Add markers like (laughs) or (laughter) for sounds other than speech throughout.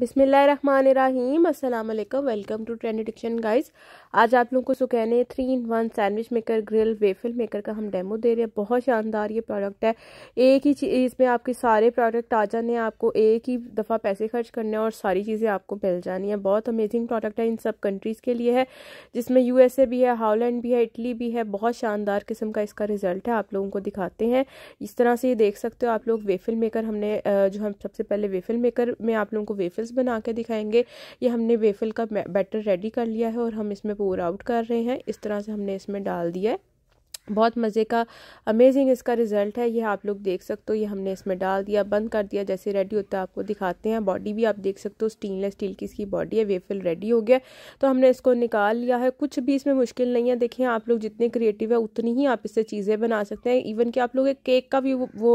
बिसमीम अस्सलाम वालेकुम welcome to trend addiction guys आज आप लोगों को सुकैने three in one sandwich maker grill waffle maker का हम डेमो दे रहे हैं बहुत शानदार ये प्रोडक्ट है एक ही चीज़ में आपके सारे प्रोडक्ट आ जाने हैं आपको एक ही दफ़ा पैसे खर्च करने हैं और सारी चीज़ें आपको मिल जानी है बहुत अमेजिंग प्रोडक्ट है इन सब कंट्रीज़ के लिए है जिसमें यू भी है हॉलैंड भी है इटली भी है बहुत शानदार किस्म का इसका रिजल्ट है आप लोगों को दिखाते हैं इस तरह से ये देख सकते हो आप लोग वेफिल मेकर हमने जो हम सबसे पहले वेफिल मेकर में आप लोगों को वेफिल वेफल्स बना के दिखाएंगे ये हमने वेफल का बैटर रेडी कर लिया है और हम इसमें पोर आउट कर रहे हैं इस तरह से हमने इसमें डाल दिया है बहुत मज़े का अमेजिंग इसका रिज़ल्ट है ये आप लोग देख सकते हो ये हमने इसमें डाल दिया बंद कर दिया जैसे रेडी होता है आपको दिखाते हैं बॉडी भी आप देख सकते हो स्टेनलेस स्टील की इसकी बॉडी है वेफिल रेडी हो गया तो हमने इसको निकाल लिया है कुछ भी इसमें मुश्किल नहीं है देखिए आप लोग जितने क्रिएटिव है उतनी ही आप इससे चीज़ें बना सकते हैं इवन कि आप लोग एक केक का भी वो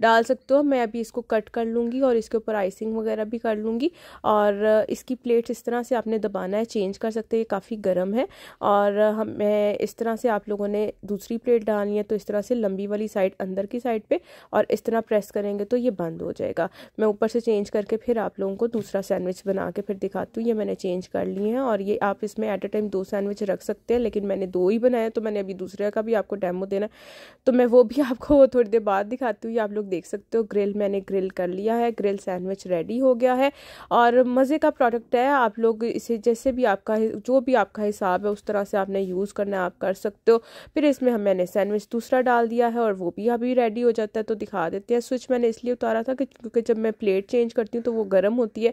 डाल सकते हो मैं अभी इसको कट कर लूँगी और इसके ऊपर आइसिंग वगैरह भी कर लूँगी और इसकी प्लेट्स इस तरह से आपने दबाना है चेंज कर सकते हैं ये काफ़ी गर्म है और हमें इस तरह से आप लोगों ने दूसरे दूसरी प्लेट डालनी है तो इस तरह से लंबी वाली साइड अंदर की साइड पे और इस तरह प्रेस करेंगे तो ये बंद हो जाएगा मैं ऊपर से चेंज करके फिर आप लोगों को दूसरा सैंडविच बना के फिर दिखाती हूँ ये मैंने चेंज कर लिए हैं और ये आप इसमें एट अ टाइम दो सैंडविच रख सकते हैं लेकिन मैंने दो ही बनाया तो मैंने अभी दूसरे का भी आपको डेमो देना तो मैं वो भी (laughs) आपको थोड़ी देर बाद दिखाती हूँ ये आप लोग देख सकते हो ग्रिल मैंने ग्रिल कर लिया है ग्रिल सैंडविच रेडी हो गया है और मज़े का प्रोडक्ट है आप लोग इसे जैसे भी आपका जो भी आपका हिसाब है उस तरह से आपने यूज़ करना आप कर सकते हो फिर इसमें हम मैंने सैंडविच दूसरा डाल दिया है और वो भी अभी रेडी हो जाता है तो दिखा देते हैं स्विच मैंने इसलिए उतारा था क्योंकि जब मैं प्लेट चेंज करती हूँ तो वो गर्म होती है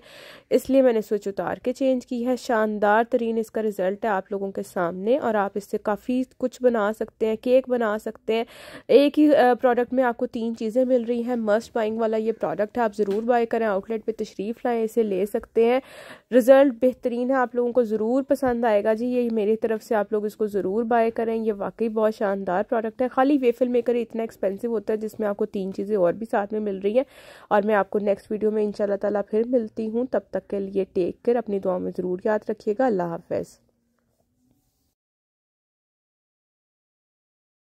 इसलिए मैंने स्विच उतार के चेंज की है शानदार तरीन इसका रिज़ल्ट है आप लोगों के सामने और आप इससे काफ़ी कुछ बना सकते हैं केक बना सकते हैं एक ही प्रोडक्ट में आपको तीन चीज़ें मिल रही हैं मस्ट बाइंग वाला ये प्रोडक्ट है आप ज़रूर बाई करें आउटलेट पर तशरीफ़ लाएँ इसे ले सकते हैं रिज़ल्ट बेहतरीन है आप लोगों को ज़रूर पसंद आएगा जी ये मेरी तरफ से आप लोग इसको ज़रूर बाय करें ये वाकई बहुत शान शानदार प्रोडक्ट है खाली वे मेकर इतना एक्सपेंसिव होता है जिसमें आपको तीन चीज़ें और भी साथ में मिल रही हैं और मैं आपको नेक्स्ट वीडियो में इन ताला फिर मिलती हूँ तब तक के लिए टेक केयर अपनी दुआ में ज़रूर याद रखिएगा अल्लाह हाफ